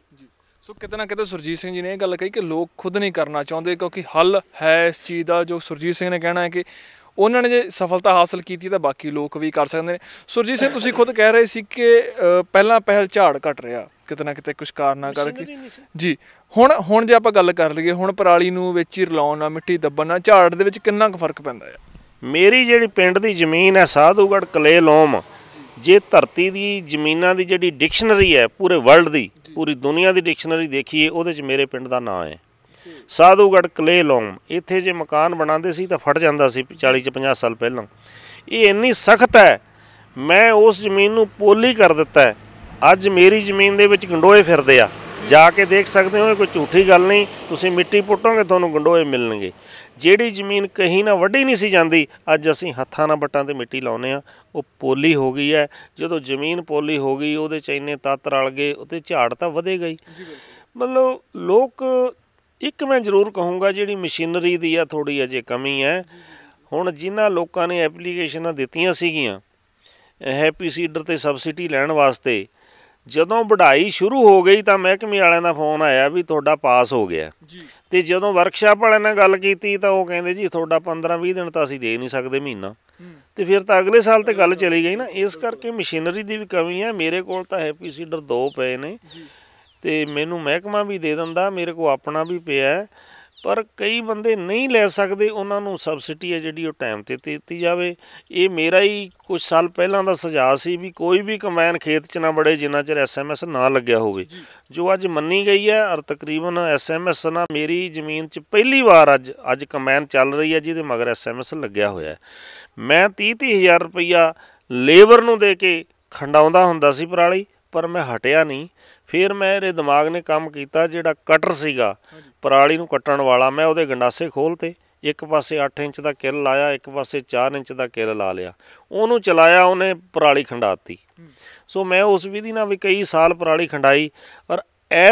ਸੋ ਕਿਤੇ ਨਾ ਕਿਤੇ ਸੁਰਜੀਤ ਸਿੰਘ ਜੀ ਨੇ ਇਹ ਗੱਲ ਕਹੀ ਕਿ ਲੋਕ ਖੁਦ ਨਹੀਂ ਕਰਨਾ ਚਾਹੁੰਦੇ ਕਿਉਂਕਿ ਹੱਲ ਹੈ ਇਸ ਚੀਜ਼ ਦਾ ਜੋ ਸੁਰਜੀਤ ਸਿੰਘ ਨੇ ਕਹਿਣਾ ਹੈ ਕਿ ਉਹਨਾਂ ਨੇ ਜੇ ਸਫਲਤਾ ਹਾਸਲ ਕੀਤੀ ਤਾਂ ਬਾਕੀ ਲੋਕ ਵੀ ਕਰ ਸਕਦੇ ਨੇ ਸੁਰਜੀਤ ਸਿੰਘ ਤੁਸੀਂ ਖੁਦ ਕਹਿ ਰਹੇ ਸੀ ਕਿ ਪਹਿਲਾਂ ਪਹਿਲ ਝਾੜ ਘਟ ਰਿਹਾ ਕਿਤੇ ਨਾ ਕਿਤੇ ਕੁਝ ਕਾਰਨਾ ਕਰਕੇ ਜੀ ਹੁਣ ਹੁਣ ਜੇ ਆਪਾਂ ਗੱਲ ਕਰ ਲਈਏ ਹੁਣ ਪਰਾਲੀ ਨੂੰ ਵਿੱਚ ਹੀ ਰਲਾਉਣਾ ਮਿੱਟੀ ਦੱਬਣਾ ਝਾੜ ਦੇ ਵਿੱਚ ਕਿੰਨਾ ਕੁ ਫਰਕ ਪੈਂਦਾ ਹੈ ਮੇਰੀ ਜਿਹੜੀ ਪਿੰਡ ਦੀ ਜ਼ਮੀਨ ਹੈ ਸਾਧੂਗੜ ਕਲੇ ਲੋਮ ਜੇ ਧਰਤੀ ਦੀ ਜ਼ਮੀਨਾਂ ਦੀ ਜਿਹੜੀ ਡਿਕਸ਼ਨਰੀ ਹੈ ਪੂਰੇ ਵਰਲਡ ਦੀ ਪੂਰੀ ਦੁਨੀਆ ਦੀ ਡਿਕਸ਼ਨਰੀ ਦੇਖੀਏ ਉਹਦੇ 'ਚ ਮੇਰੇ ਪਿੰਡ ਦਾ ਨਾਮ ਹੈ ਸਾਧੂਗੜ ਕਲੇ ਲੋਮ ਇੱਥੇ ਜੇ ਮਕਾਨ ਬਣਾਉਂਦੇ ਸੀ ਤਾਂ ਫਟ ਜਾਂਦਾ ਸੀ 40 ਚ 50 ਸਾਲ ਪਹਿਲਾਂ ਇਹ ਇੰਨੀ ਸਖਤ ਹੈ ਮੈਂ ਉਸ ਜ਼ਮੀਨ ਨੂੰ ਪੋਲੀ ਕਰ ਦਿੱਤਾ ਅੱਜ ਮੇਰੀ ਜ਼ਮੀਨ ਦੇ ਵਿੱਚ ਗੰਡੋਏ ਫਿਰਦੇ ਆ ਜਾ ਕੇ ਦੇਖ ਸਕਦੇ ਹੋ ਕੋਈ ਝੂਠੀ ਗੱਲ ਨਹੀਂ ਤੁਸੀਂ ਮਿੱਟੀ ਪੁੱਟੋਗੇ ਤੁਹਾਨੂੰ ਗੰਡੋਏ ਮਿਲਣਗੇ ਜਿਹੜੀ ਜ਼ਮੀਨ ਕਹੀਂ ਨਾ ਵੱਡੀ ਨਹੀਂ ਸੀ ਜਾਂਦੀ ਅੱਜ ਅਸੀਂ ਹੱਥਾਂ ਨਾਲ ਬੱਟਾਂ ਤੇ ਮਿੱਟੀ ਲਾਉਨੇ ਆ ਉਹ ਪੋਲੀ ਹੋ ਗਈ ਹੈ ਜਦੋਂ ਜ਼ਮੀਨ ਪੋਲੀ ਹੋ ਗਈ ਉਹਦੇ ਚ ਇੰਨੇ ਤੱਤ ਰਲ ਗਏ ਉਤੇ ਝਾੜ ਤਾਂ ਵਧੇ ਗਈ ਮਤਲਬ ਲੋਕ ਇੱਕ ਮੈਂ ਜ਼ਰੂਰ ਕਹੂੰਗਾ ਜਿਹੜੀ ਮਸ਼ੀਨਰੀ ਦੀ ਆ ਥੋੜੀ ਅਜੇ ਕਮੀ ਹੈ ਹੁਣ ਜਿਨ੍ਹਾਂ ਲੋਕਾਂ ਨੇ ਐਪਲੀਕੇਸ਼ਨਾਂ ਦਿੱਤੀਆਂ ਸੀਗੀਆਂ ਹੈਪੀ ਸੀਡਰ ਤੇ ਸਬਸਿਡੀ ਲੈਣ ਵਾਸਤੇ ਜਦੋਂ ਵਢਾਈ ਸ਼ੁਰੂ ਹੋ ਗਈ ਤਾਂ ਮਹਿਕਮੇ ਵਾਲਿਆਂ ਦਾ ਫੋਨ ਆਇਆ ਵੀ ਤੁਹਾਡਾ ਪਾਸ ਹੋ ਗਿਆ ਜੀ ਤੇ ਜਦੋਂ ਵਰਕਸ਼ਾਪ ਵਾਲਿਆਂ ਨਾਲ ਗੱਲ ਕੀਤੀ ਤਾਂ ਉਹ ਕਹਿੰਦੇ ਜੀ ਤੁਹਾਡਾ 15-20 ਦਿਨ ਤਾਂ ਅਸੀਂ ਦੇ ਨਹੀਂ ਸਕਦੇ ਮਹੀਨਾ ਤੇ ਫਿਰ ਤਾਂ ਅਗਲੇ ਸਾਲ ਤੇ ਗੱਲ ਚਲੀ ਗਈ ਨਾ ਇਸ ਕਰਕੇ ਮਸ਼ੀਨਰੀ ਦੀ ਵੀ ਕਮੀ ਹੈ ਮੇਰੇ ਕੋਲ ਤਾਂ ਹੈਪੀ ਸੀਡਰ ਦੋ ਪਏ ਨੇ ਤੇ ਮੈਨੂੰ ਮਹਿਕਮਾ ਵੀ ਦੇ ਦਿੰਦਾ ਮੇਰੇ ਕੋਲ ਆਪਣਾ ਵੀ ਪਿਆ ਪਰ ਕਈ ਬੰਦੇ ਨਹੀਂ ਲੈ ਸਕਦੇ ਉਹਨਾਂ ਨੂੰ ਸਬਸਿਡੀ ਹੈ ਜਿਹੜੀ ਉਹ ਟਾਈਮ ਤੇ ਦਿੱਤੀ ਜਾਵੇ ਇਹ ਮੇਰਾ ਹੀ ਕੁਝ ਸਾਲ ਪਹਿਲਾਂ ਦਾ ਸੁਝਾਅ ਸੀ ਵੀ ਕੋਈ ਵੀ ਕੰਬਾਈਨ ਖੇਤ 'ਚ ਨਾ ਬੜੇ ਜਿੰਨਾ ਚਿਰ ਐਸਐਮਐਸ ਨਾ ਲੱਗਿਆ ਹੋਵੇ ਜੋ ਅੱਜ ਮੰਨੀ ਗਈ ਹੈ ਅਰ ਤਕਰੀਬਨ ਐਸਐਮਐਸ ਨਾਲ ਮੇਰੀ ਜ਼ਮੀਨ 'ਚ ਪਹਿਲੀ ਵਾਰ ਅੱਜ ਅੱਜ ਕੰਬਾਈਨ ਚੱਲ ਰਹੀ ਹੈ ਜਿਹਦੇ ਮਗਰ ਐਸਐਮਐਸ ਲੱਗਿਆ ਹੋਇਆ ਹੈ ਮੈਂ 30 30000 ਰੁਪਇਆ ਲੇਬਰ ਨੂੰ ਦੇ ਕੇ ਖੰਡਾਉਂਦਾ ਹੁੰਦਾ ਸੀ ਪਰਾਲੀ ਪਰ ਮੈਂ ਹਟਿਆ ਨਹੀਂ ਫਿਰ ਮੈਂ ਇਹਦੇ ਦਿਮਾਗ ਨੇ ਕੰਮ ਕੀਤਾ ਜਿਹੜਾ ਕਟਰ ਸੀਗਾ ਪਰਾਲੀ ਨੂੰ ਕੱਟਣ ਵਾਲਾ ਮੈਂ ਉਹਦੇ ਗੰਡਾਸੇ ਖੋਲਤੇ ਇੱਕ ਪਾਸੇ 8 ਇੰਚ ਦਾ ਕਿੱਲ ਲਾਇਆ ਇੱਕ ਪਾਸੇ 4 ਇੰਚ ਦਾ ਕਿੱਲ ਲਾ ਲਿਆ ਉਹਨੂੰ ਚਲਾਇਆ ਉਹਨੇ ਪਰਾਲੀ ਖੰਡਾਤੀ ਸੋ ਮੈਂ ਉਸ ਵਿਧੀ ਨਾਲ ਵੀ ਕਈ ਸਾਲ ਪਰਾਲੀ ਖੰਡਾਈ ਔਰ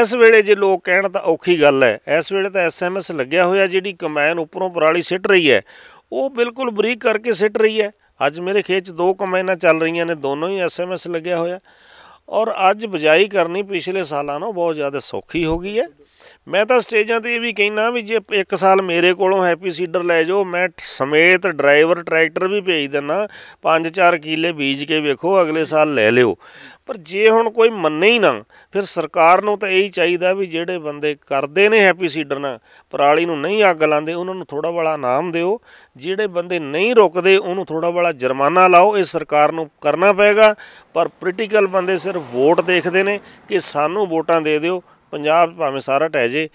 ਇਸ ਵੇਲੇ ਜੇ ਲੋਕ ਕਹਿਣ ਤਾਂ ਔਖੀ ਗੱਲ ਹੈ ਇਸ ਵੇਲੇ ਤਾਂ ਐਸਐਮਐਸ ਲੱਗਿਆ ਹੋਇਆ ਜਿਹੜੀ ਕਮੈਨ ਉੱਪਰੋਂ ਪਰਾਲੀ ਸਿੱਟ ਰਹੀ ਹੈ ਉਹ ਬਿਲਕੁਲ ਬਰੀਕ ਕਰਕੇ ਸਿੱਟ ਰਹੀ ਹੈ ਅੱਜ ਮੇਰੇ ਖੇਤ 'ਚ ਦੋ ਕਮੈਨਾਂ ਚੱਲ ਰਹੀਆਂ ਨੇ ਦੋਨੋਂ ਹੀ ਐਸਐਮਐਸ ਲੱਗਿਆ ਹੋਇਆ ਔਰ ਅੱਜ ਬਜਾਈ ਕਰਨੀ ਪਿਛਲੇ ਸਾਲਾਂ ਨਾਲੋਂ ਬਹੁਤ ਜ਼ਿਆਦਾ ਸੌਖੀ ਹੋ ਗਈ ਹੈ ਮੈਂ ਤਾਂ ਸਟੇਜਾਂ ਤੇ ਇਹ ਵੀ ਕਹਿਣਾ ਵੀ ਜੇ ਇੱਕ ਸਾਲ ਮੇਰੇ ਕੋਲੋਂ ਹੈਪੀ ਸੀਡਰ ਲੈ ਜਾਓ ਮੈਂ ਸਮੇਤ ਡਰਾਈਵਰ ਟਰੈਕਟਰ ਵੀ ਭੇਜ ਦਿੰਨਾ 5-4 ਕਿੱਲੇ ਬੀਜ ਕੇ ਵੇਖੋ ਅਗਲੇ ਸਾਲ ਲੈ ਲਿਓ ਪਰ ਜੇ ਹੁਣ ਕੋਈ ਮੰਨੇ ਹੀ ਨਾ ਫਿਰ ਸਰਕਾਰ ਨੂੰ ਤਾਂ ਇਹੀ ਚਾਹੀਦਾ ਵੀ ਜਿਹੜੇ ਬੰਦੇ ਕਰਦੇ ਨੇ ਹੈਪੀ ਸੀਡਰ ਨਾਲ ਪਰਾਲੀ ਨੂੰ ਨਹੀਂ ਅੱਗ ਲਾਉਂਦੇ ਉਹਨਾਂ ਨੂੰ ਥੋੜਾ ਬੜਾ ਨਾਮ ਦਿਓ ਜਿਹੜੇ ਬੰਦੇ ਨਹੀਂ ਰੁਕਦੇ ਉਹਨੂੰ ਥੋੜਾ ਬੜਾ ਜੁਰਮਾਨਾ ਲਾਓ ਇਹ ਸਰਕਾਰ ਨੂੰ ਕਰਨਾ ਪਏਗਾ ਪਰ ਪੋਲੀਟੀਕਲ ਬੰਦੇ ਸਿਰਫ ਵੋਟ ਦੇਖਦੇ ਨੇ ਕਿ ਸਾਨੂੰ ਵੋਟਾਂ ਦੇ ਦਿਓ ਪੰਜਾਬ ਭਾਵੇਂ ਸਾਰਾ ਟਹਿ ਜੇ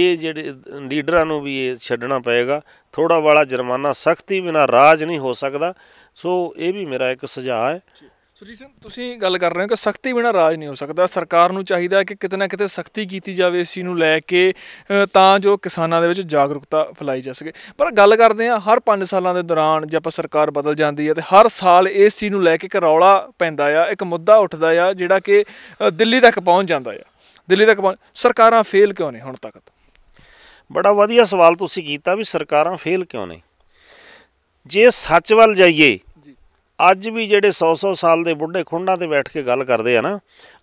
ਇਹ ਜਿਹੜੇ ਲੀਡਰਾਂ ਨੂੰ ਵੀ ਇਹ ਛੱਡਣਾ ਪਏਗਾ ਥੋੜਾ ਵਾਲਾ ਜੁਰਮਾਨਾ ਸਖਤੀ ਬਿਨਾ ਰਾਜ ਨਹੀਂ ਹੋ ਸਕਦਾ ਸੋ ਇਹ ਵੀ ਮੇਰਾ ਇੱਕ ਸੁਝਾਅ ਹੈ ਸੁਰਜੀਤ ਸਿੰਘ ਤੁਸੀਂ ਗੱਲ ਕਰ ਰਹੇ ਹੋ ਕਿ ਸਖਤੀ ਬਿਨਾ ਰਾਜ ਨਹੀਂ ਹੋ ਸਕਦਾ ਸਰਕਾਰ ਨੂੰ ਚਾਹੀਦਾ ਹੈ ਕਿ ਕਿਤੇ ਨਾ ਕਿਤੇ ਸਖਤੀ ਕੀਤੀ ਜਾਵੇ ਇਸ ਨੂੰ ਲੈ ਕੇ ਤਾਂ ਜੋ ਕਿਸਾਨਾਂ ਦੇ ਵਿੱਚ ਜਾਗਰੂਕਤਾ ਫੈਲਾਈ ਜਾ ਸਕੇ ਪਰ ਗੱਲ ਕਰਦੇ ਆ ਹਰ 5 ਸਾਲਾਂ ਦੇ ਦੌਰਾਨ ਜੇ ਆਪਾਂ ਸਰਕਾਰ ਬਦਲ ਜਾਂਦੀ ਹੈ ਤੇ ਹਰ ਸਾਲ ਇਸ ਚੀਜ਼ ਨੂੰ ਲੈ ਕੇ ਇੱਕ ਰੌਲਾ ਪੈਂਦਾ ਆ ਇੱਕ ਮੁੱਦਾ ਉੱਠਦਾ ਆ ਜਿਹੜਾ ਕਿ ਦਿੱਲੀ ਤੱਕ ਪਹੁੰਚ ਜਾਂਦਾ ਆ ਦਿੱਲੀ ਤੱਕ ਸਰਕਾਰਾਂ ਫੇਲ ਕਿਉਂ ਨੇ ਹੁਣ ਤੱਕ ਬੜਾ ਵਧੀਆ ਸਵਾਲ ਤੁਸੀਂ ਕੀਤਾ ਵੀ ਸਰਕਾਰਾਂ ਫੇਲ ਕਿਉਂ ਨੇ ਜੇ ਸੱਚ ਵੱਲ ਜਾਈਏ ਅੱਜ ਵੀ ਜਿਹੜੇ 100-100 ਸਾਲ ਦੇ ਬੁੱਢੇ ਖੁੰਡਾਂ ਤੇ ਬੈਠ ਕੇ ਗੱਲ ਕਰਦੇ ਆ ਨਾ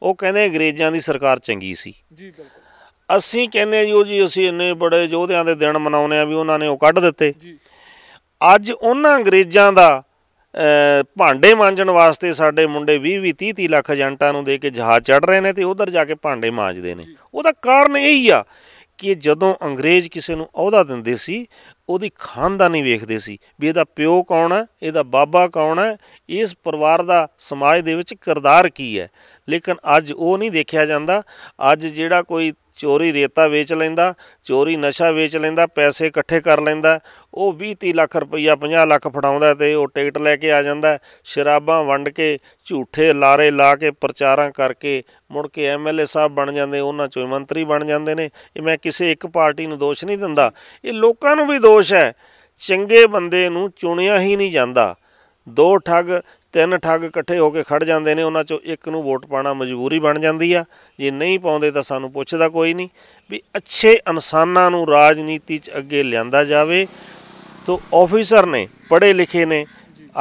ਉਹ ਕਹਿੰਦੇ ਅੰਗਰੇਜ਼ਾਂ ਦੀ ਸਰਕਾਰ ਚੰਗੀ ਸੀ ਜੀ ਬਿਲਕੁਲ ਅਸੀਂ ਕਹਿੰਦੇ ਜੀ ਉਹ ਜੀ ਅਸੀਂ ਇੰਨੇ ਬੜੇ ਯੋਧਿਆਂ ਦੇ ਦਿਨ ਮਨਾਉਨੇ ਆ ਵੀ ਉਹਨਾਂ ਨੇ ਉਹ ਕੱਢ ਦਿੱਤੇ ਜੀ ਅੱਜ ਉਹਨਾਂ ਅੰਗਰੇਜ਼ਾਂ ਦਾ ਭਾਂਡੇ ਮਾਂਜਣ ਵਾਸਤੇ ਸਾਡੇ ਮੁੰਡੇ 20 20 30 30 ਲੱਖ ਏਜੰਟਾਂ ਨੂੰ ਦੇ ਕੇ ਜਹਾਜ਼ ਚੜ ਰਹੇ ਨੇ ਤੇ ਉਧਰ ਜਾ ਕੇ ਭਾਂਡੇ ਮਾਂਜਦੇ ਨੇ ਉਹਦਾ ਕਾਰਨ ਇਹੀ ਆ ਕਿ ਜਦੋਂ ਅੰਗਰੇਜ਼ ਕਿਸੇ ਨੂੰ ਅਹੁਦਾ ਦਿੰਦੇ ਸੀ ਉਹਦੀ ਖਾਨਦਾਨੀ ਵੇਖਦੇ ਸੀ ਵੀ ਇਹਦਾ ਪਿਓ ਕੌਣ ਹੈ ਇਹਦਾ ਬਾਬਾ ਕੌਣ ਹੈ ਇਸ ਪਰਿਵਾਰ ਦਾ ਸਮਾਜ ਦੇ ਵਿੱਚ ਕਿਰਦਾਰ ਕੀ ਹੈ ਲੇਕਿਨ ਅੱਜ ਉਹ ਨਹੀਂ ਦੇਖਿਆ ਜਾਂਦਾ ਅੱਜ ਜਿਹੜਾ ਕੋਈ ਚੋਰੀ ਰੇਤਾ ਵੇਚ ਲੈਂਦਾ ਚੋਰੀ ਨਸ਼ਾ ਵੇਚ ਲੈਂਦਾ ਪੈਸੇ ਇਕੱਠੇ ਕਰ ਲੈਂਦਾ ਉਹ 20-30 ਲੱਖ ਰੁਪਈਆ 50 ਲੱਖ ਫੜਾਉਂਦਾ ਤੇ ਉਹ ਟਿਕਟ ਲੈ ਕੇ ਆ ਜਾਂਦਾ ਸ਼ਰਾਬਾਂ ਵੰਡ ਕੇ ਝੂਠੇ ਲਾਰੇ ਲਾ ਕੇ ਪ੍ਰਚਾਰਾਂ ਕਰਕੇ ਮੁੜ ਕੇ ਐਮਐਲਏ ਸਾਹਿਬ ਬਣ ਜਾਂਦੇ ਉਹਨਾਂ ਚੋਂ ਮੰਤਰੀ ਬਣ ਜਾਂਦੇ ਨੇ ਇਹ ਮੈਂ ਕਿਸੇ ਇੱਕ ਪਾਰਟੀ ਨੂੰ ਦੋਸ਼ ਨਹੀਂ ਦਿੰਦਾ ਇਹ ਲੋਕਾਂ ਨੂੰ ਵੀ ਦੋਸ਼ ਹੈ ਚੰਗੇ ਬੰਦੇ ਨੂੰ ਚੁਣਿਆ ਹੀ ਨਹੀਂ ਜਾਂਦਾ ਦੋ ਠੱਗ ਤਿੰਨ ਠੱਗ ਇਕੱਠੇ ਹੋ ਕੇ ਖੜ ਜਾਂਦੇ ਨੇ ਉਹਨਾਂ ਚੋਂ ਇੱਕ ਨੂੰ ਵੋਟ ਪਾਣਾ ਮਜਬੂਰੀ ਬਣ ਜਾਂਦੀ ਆ ਜੇ ਨਹੀਂ ਪਾਉਂਦੇ ਤਾਂ ਸਾਨੂੰ ਪੁੱਛਦਾ ਕੋਈ ਨਹੀਂ ਵੀ ਅੱਛੇ ਇਨਸਾਨਾਂ ਨੂੰ ਰਾਜਨੀਤੀ 'ਚ ਅੱਗੇ ਲਿਆਂਦਾ ਜਾਵੇ ਤੋਂ ਆਫੀਸਰ ਨੇ ਪੜ੍ਹੇ ਲਿਖੇ ਨੇ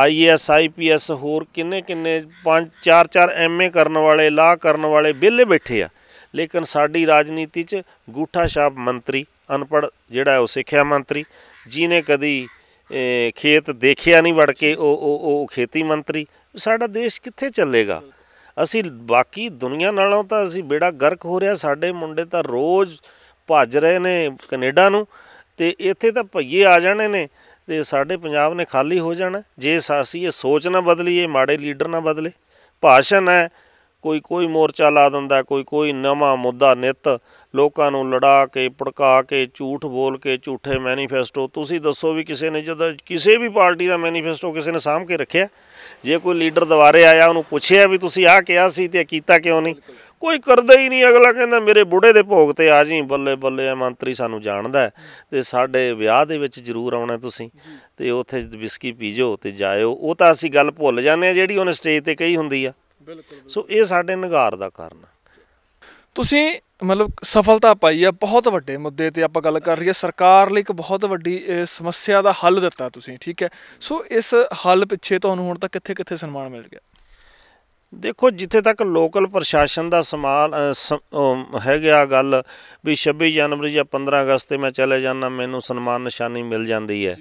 ਆਈਐਸ ਆਈਪੀਐਸ ਹੋਰ ਕਿੰਨੇ ਕਿੰਨੇ 5 4 4 ਐਮਏ ਕਰਨ ਵਾਲੇ ਲਾ ਕਰਨ ਵਾਲੇ ਬਿੱਲੇ ਬੈਠੇ ਆ ਲੇਕਿਨ ਸਾਡੀ ਰਾਜਨੀਤੀ 'ਚ ਗੂਠਾ ਛਾਪ ਮੰਤਰੀ ਅਨਪੜ ਜਿਹੜਾ ਉਹ ਸਿੱਖਿਆ ਮੰਤਰੀ ਜੀਨੇ ਕਦੀ ਖੇਤ ਦੇਖਿਆ ਨਹੀਂ ਵੜ ਕੇ ਉਹ ਉਹ ਉਹ ਖੇਤੀ ਮੰਤਰੀ ਸਾਡਾ ਦੇਸ਼ ਕਿੱਥੇ ਚੱਲੇਗਾ ਅਸੀਂ ਬਾਕੀ ਦੁਨੀਆ ਨਾਲੋਂ ਤਾਂ ਅਸੀਂ ਬੇੜਾ ਗਰਕ ਹੋ ਰਿਹਾ ਸਾਡੇ ਮੁੰਡੇ ਤਾਂ ਰੋਜ਼ ਭੱਜ ਰਹੇ ਨੇ ਕੈਨੇਡਾ ਨੂੰ ਤੇ ਇੱਥੇ ਤਾਂ ਭਈਏ ਆ ਜਾਣੇ ਨੇ ਤੇ ਸਾਡੇ ਪੰਜਾਬ ਨੇ ਖਾਲੀ ਹੋ ਜਾਣਾ ਜੇ ਸਾਸੀ ਇਹ ਸੋਚ ਨਾ ਬਦਲੀਏ ਮਾੜੇ ਲੀਡਰ ਨਾ ਬਦਲੇ ਭਾਸ਼ਣ ਹੈ ਕੋਈ ਕੋਈ ਮੋਰਚਾ ਲਾ ਦਿੰਦਾ ਕੋਈ ਕੋਈ ਨਵਾਂ ਮੁੱਦਾ ਨਿਤ ਲੋਕਾਂ ਨੂੰ ਲੜਾ ਕੇ ਪੜਕਾ ਕੇ ਝੂਠ ਬੋਲ ਕੇ ਝੂਠੇ ਮੈਨੀਫੈਸਟੋ ਤੁਸੀਂ ਦੱਸੋ ਵੀ ਕਿਸੇ ਨੇ ਜਦ ਕਿਸੇ ਵੀ ਪਾਰਟੀ ਦਾ ਮੈਨੀਫੈਸਟੋ ਕਿਸੇ ਨੇ ਸਾਹਮਣੇ ਰੱਖਿਆ ਜੇ ਕੋਈ ਲੀਡਰ ਦੁਆਰੇ ਆਇਆ ਉਹਨੂੰ ਪੁੱਛਿਆ ਵੀ ਤੁਸੀਂ ਆਹ ਕਿਹਾ ਸੀ ਤੇ ਕੀਤਾ ਕਿਉਂ ਨਹੀਂ ਕੋਈ ਕਰਦਾ ਹੀ ਨਹੀਂ ਅਗਲਾ ਕਹਿੰਦਾ ਮੇਰੇ ਬੁੱਢੇ ਦੇ ਭੋਗ ਤੇ ਆ ਜੀ ਬੱਲੇ ਬੱਲੇ ਆ ਮੰਤਰੀ ਸਾਨੂੰ ਜਾਣਦਾ ਤੇ ਸਾਡੇ ਵਿਆਹ ਦੇ ਵਿੱਚ ਜ਼ਰੂਰ ਆਉਣਾ ਤੁਸੀਂ ਤੇ ਉੱਥੇ ਬਿਸਕੀ ਪੀਜੋ ਤੇ ਜਾਇਓ ਉਹ ਤਾਂ ਅਸੀਂ ਗੱਲ ਭੁੱਲ ਜਾਂਦੇ ਆ ਜਿਹੜੀ ਉਹਨੇ ਸਟੇਜ ਤੇ ਕਹੀ ਹੁੰਦੀ ਆ ਸੋ ਇਹ ਸਾਡੇ ਨਿਗਾਰ ਦਾ ਕਾਰਨ ਤੁਸੀਂ ਮਤਲਬ ਸਫਲਤਾ ਪਾਈ ਆ ਬਹੁਤ ਵੱਡੇ ਮੁੱਦੇ ਤੇ ਆਪਾਂ ਗੱਲ ਕਰ ਰਹੀ ਸਰਕਾਰ ਲਈ ਇੱਕ ਬਹੁਤ ਵੱਡੀ ਸਮੱਸਿਆ ਦਾ ਹੱਲ ਦਿੱਤਾ ਤੁਸੀਂ ਠੀਕ ਹੈ ਸੋ ਇਸ ਹੱਲ ਪਿੱਛੇ ਤੁਹਾਨੂੰ ਹੁਣ ਤੱਕ ਕਿੱਥੇ ਕਿੱਥੇ ਸਨਮਾਨ ਮਿਲ ਗਿਆ ਦੇਖੋ ਜਿੱਥੇ ਤੱਕ ਲੋਕਲ ਪ੍ਰਸ਼ਾਸਨ ਦਾ ਸਮਾਲ ਹੈ ਗਿਆ ਗੱਲ ਵੀ 26 ਜਨਵਰੀ ਜਾਂ 15 ਅਗਸਤ ਤੇ ਮੈਂ ਚਲੇ ਜਾਣਾ ਮੈਨੂੰ ਸਨਮਾਨ ਨਿਸ਼ਾਨੀ ਮਿਲ ਜਾਂਦੀ ਹੈ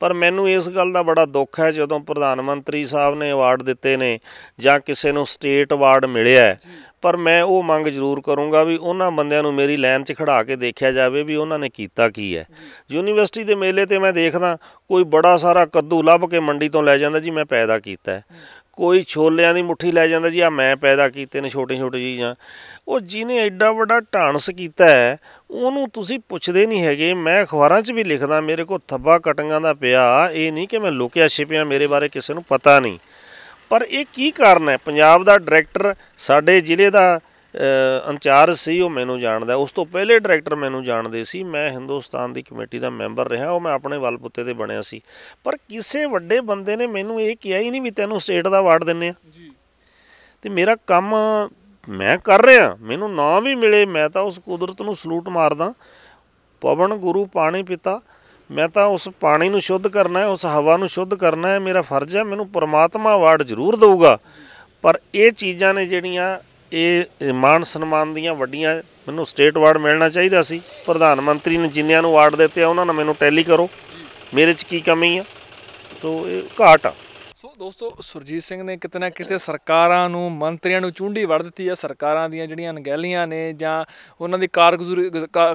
ਪਰ ਮੈਨੂੰ ਇਸ ਗੱਲ ਦਾ ਬੜਾ ਦੁੱਖ ਹੈ ਜਦੋਂ ਪ੍ਰਧਾਨ ਮੰਤਰੀ ਸਾਹਿਬ ਨੇ ਅਵਾਰਡ ਦਿੱਤੇ ਨੇ ਜਾਂ ਕਿਸੇ ਨੂੰ ਸਟੇਟ ਅਵਾਰਡ ਮਿਲਿਆ ਪਰ ਮੈਂ ਉਹ ਮੰਗ ਜ਼ਰੂਰ ਕਰੂੰਗਾ ਵੀ ਉਹਨਾਂ ਬੰਦਿਆਂ ਨੂੰ ਮੇਰੀ ਲਾਈਨ 'ਚ ਖੜਾ ਕੇ ਦੇਖਿਆ ਜਾਵੇ ਵੀ ਉਹਨਾਂ ਨੇ ਕੀਤਾ ਕੀ ਹੈ ਯੂਨੀਵਰਸਿਟੀ ਦੇ ਮੇਲੇ ਤੇ ਮੈਂ ਦੇਖਦਾ ਕੋਈ ਬੜਾ ਸਾਰਾ ਕੱਦੂ ਲੱਭ ਕੇ ਮੰਡੀ ਤੋਂ ਲੈ ਜਾਂਦਾ ਜੀ ਮੈਂ ਪੈਦਾ ਕੀਤਾ ਹੈ ਕੋਈ ਛੋਲਿਆਂ ਦੀ ਮੁੱਠੀ ਲੈ ਜਾਂਦਾ ਜੀ ਆ ਮੈਂ ਪੈਦਾ ਕੀਤੇ ਨੇ ਛੋਟੇ ਛੋਟੇ ਚੀਜ਼ਾਂ ਉਹ ਜਿਹਨੇ ਐਡਾ ਵੱਡਾ ਢਾਂਸ ਕੀਤਾ ਹੈ ਉਹਨੂੰ ਤੁਸੀਂ ਪੁੱਛਦੇ ਨਹੀਂ ਹੈਗੇ ਮੈਂ ਅਖਬਾਰਾਂ 'ਚ ਵੀ ਲਿਖਦਾ ਮੇਰੇ ਕੋਲ ਥੱਬਾ ਕਟੰਗਾਂ ਦਾ ਪਿਆ ਇਹ ਨਹੀਂ ਕਿ ਮੈਂ ਲੁਕਿਆ ਛਿਪਿਆ ਮੇਰੇ ਬਾਰੇ ਕਿਸੇ ਨੂੰ ਪਤਾ ਨਹੀਂ ਪਰ ਇਹ ਕੀ ਕਾਰਨ ਹੈ ਪੰਜਾਬ ਦਾ ਡਾਇਰੈਕਟਰ ਸਾਡੇ ਜ਼ਿਲ੍ਹੇ ਦਾ ਅਨਚਾਰ ਸੀ ਉਹ ਮੈਨੂੰ ਜਾਣਦਾ ਉਸ ਤੋਂ ਪਹਿਲੇ ਡਾਇਰੈਕਟਰ ਮੈਨੂੰ ਜਾਣਦੇ ਸੀ ਮੈਂ ਹਿੰਦੁਸਤਾਨ ਦੀ ਕਮੇਟੀ ਦਾ ਮੈਂਬਰ ਰਿਹਾ ਉਹ ਮੈਂ ਆਪਣੇ ਵੱਲ ਪੁੱਤੇ ਤੇ ਬਣਿਆ ਸੀ ਪਰ ਕਿਸੇ ਵੱਡੇ ਬੰਦੇ ਨੇ ਮੈਨੂੰ ਇਹ ਕਿਹਾ ਹੀ ਨਹੀਂ ਵੀ ਤੈਨੂੰ ਸਟੇਟ ਦਾ ਵਾਰਡ ਦਿੰਨੇ ਆ ਜੀ ਤੇ ਮੇਰਾ ਕੰਮ ਮੈਂ ਕਰ ਰਿਹਾ ਮੈਨੂੰ ਨਾ ਵੀ ਮਿਲੇ ਮੈਂ ਤਾਂ ਉਸ ਕੁਦਰਤ ਨੂੰ ਸਲੂਟ ਮਾਰਦਾ ਪਵਨ ਗੁਰੂ ਪਾਣੀ ਪਿਤਾ ਮੈਂ ਤਾਂ ਉਸ ਪਾਣੀ ਨੂੰ ਸ਼ੁੱਧ ਕਰਨਾ ਹੈ ਉਸ ਹਵਾ ਨੂੰ ਸ਼ੁੱਧ ਕਰਨਾ ਹੈ ਮੇਰਾ ਫਰਜ਼ ਹੈ ਮੈਨੂੰ ਪਰਮਾਤਮਾ ਅਵਾਰਡ ਜ਼ਰੂਰ ਦੇਊਗਾ ਪਰ ਇਹ ਚੀਜ਼ਾਂ ਨੇ ਜਿਹੜੀਆਂ ਇਹ ਮਾਨ ਸਨਮਾਨ ਦੀਆਂ ਵੱਡੀਆਂ ਮੈਨੂੰ ਸਟੇਟ ਅਵਾਰਡ ਮਿਲਣਾ ਚਾਹੀਦਾ ਸੀ ਪ੍ਰਧਾਨ ਮੰਤਰੀ ਨੇ ਜਿੰਨਿਆਂ ਨੂੰ ਅਵਾਰਡ ਦਿੱਤੇ ਆ ਉਹਨਾਂ ਨਾਲ ਮੈਨੂੰ ਟੈਲੀ ਕਰੋ ਮੇਰੇ 'ਚ ਕੀ ਕਮੀ ਆ ਸੋ ਇਹ ਘਾਟ ਆ ਸੋ ਦੋਸਤੋ ਸੁਰਜੀਤ ਸਿੰਘ ਨੇ ਕਿਤਨਾ ਕਿਤੇ ਸਰਕਾਰਾਂ ਨੂੰ ਮੰਤਰੀਆਂ ਨੂੰ ਚੁੰਡੀ ਵੜ ਦਿੱਤੀ ਹੈ ਸਰਕਾਰਾਂ ਦੀਆਂ ਜਿਹੜੀਆਂ ਅਣਗਹਿਲੀਆਂ ਨੇ ਜਾਂ ਉਹਨਾਂ ਦੀ ਕਾਰਗੁਜ਼ਾਰੀ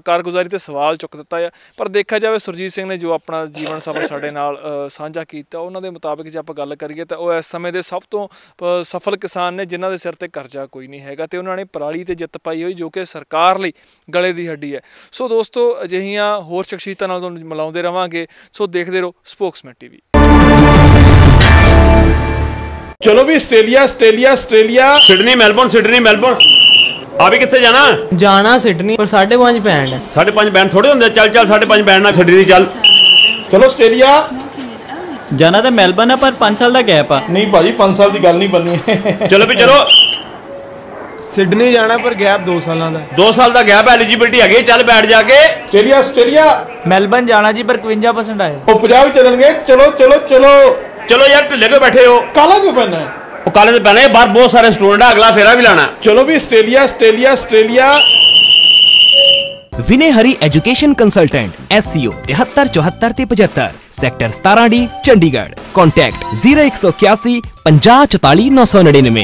ਕਾਰਗੁਜ਼ਾਰੀ ਤੇ ਸਵਾਲ ਚੁੱਕ ਦਿੱਤਾ ਹੈ ਪਰ ਦੇਖਿਆ ਜਾਵੇ ਸੁਰਜੀਤ ਸਿੰਘ ਨੇ ਜੋ ਆਪਣਾ ਜੀਵਨ ਸਫਰ ਸਾਡੇ ਨਾਲ ਸਾਂਝਾ ਕੀਤਾ ਉਹਨਾਂ ਦੇ ਮੁਤਾਬਕ ਜੇ ਆਪਾਂ ਗੱਲ ਕਰੀਏ ਤਾਂ ਉਹ ਇਸ ਸਮੇਂ ਦੇ ਸਭ ਤੋਂ ਸਫਲ ਕਿਸਾਨ ਨੇ ਜਿਨ੍ਹਾਂ ਦੇ ਸਿਰ ਤੇ ਕਰਜ਼ਾ ਕੋਈ ਨਹੀਂ ਹੈਗਾ ਤੇ ਉਹਨਾਂ ਨੇ ਪਰਾਲੀ ਤੇ ਜਿੱਤ ਪਾਈ ਹੋਈ ਜੋ ਕਿ ਸਰਕਾਰ ਲਈ ਗਲੇ ਦੀ ਹੱਡੀ ਹੈ ਸੋ ਦੋਸਤੋ ਅਜਿਹੀਆਂ ਹੋਰ ਸ਼ਖਸੀਅਤਾਂ ਨਾਲ ਤੁਹਾਨੂੰ ਮਿਲਾਉਂਦੇ ਰਵਾਂਗੇ ਸੋ ਦੇਖਦੇ ਰਹੋ ਸਪੋਕਸਮੈਨ ਟੀਵੀ ਚਲੋ ਵੀ Australia Australia Australia Sydney Melbourne Sydney Melbourne ਆ ਵੀ ਕਿੱਥੇ ਜਾਣਾ ਜਾਣਾ ਸਿਡਨੀ ਪਰ 5.5 ਬੈਂਡ ਹੈ 5.5 ਬੈਂਡ ਥੋੜੇ ਹੁੰਦੇ ਚੱਲ ਚੱਲ 5.5 ਬੈਂਡ ਨਾਲ ਸਿਡਨੀ ਚੱਲ ਚਲੋ ਆਸਟ੍ਰੇਲੀਆ ਜਾਣਾ ਤਾਂ ਮੈਲਬਨ ਹੈ ਪਰ 5 ਸਾਲ ਦਾ ਗੈਪ ਆ ਨਹੀਂ ਭਾਜੀ 5 ਸਾਲ ਦੀ ਗੱਲ ਨਹੀਂ ਬੰਨੀ ਚਲੋ ਵੀ ਚਲੋ ਸਿਡਨੀ ਜਾਣਾ ਪਰ ਗੈਪ 2 ਸਾਲਾਂ ਦਾ 2 ਸਾਲ ਦਾ ਗੈਪ ਐਲੀਜੀਬਿਲਟੀ ਹੈਗੀ ਚੱਲ ਬੈਠ ਜਾ ਕੇ ਆਸਟ੍ਰੇਲੀਆ ਆਸਟ੍ਰੇਲੀਆ ਮੈਲਬਨ ਜਾਣਾ ਜੀ ਪਰ 51% ਆਏ ਉਹ 50 ਚੱਲਣਗੇ ਚਲੋ ਚਲੋ ਚਲੋ ਚਲੋ ਯਾਰ ਢਿੱਲੇ ਕੇ ਬੈਠੇ ਹੋ ਕਾਲਾ ਕਿਉਂ ਪਹਿਨਣਾ ਹੈ ਉਹ ਕਾਲੇ ਦੇ ਪਹਿਨੇ ਬਾਹਰ ਬਹੁਤ ਸਾਰੇ ਸਟੂਡੈਂਟ ਆ ਅਗਲਾ ਫੇਰਾ ਵੀ ਲਾਣਾ ਚਲੋ ਵੀ Australia Australia Australia Vinay Hari education consultant SCO 7374 ਤੇ 75 ਸੈਕਟਰ 17 ਡੀ ਚੰਡੀਗੜ੍ਹ ਕੰਟੈਕਟ 0181 5044999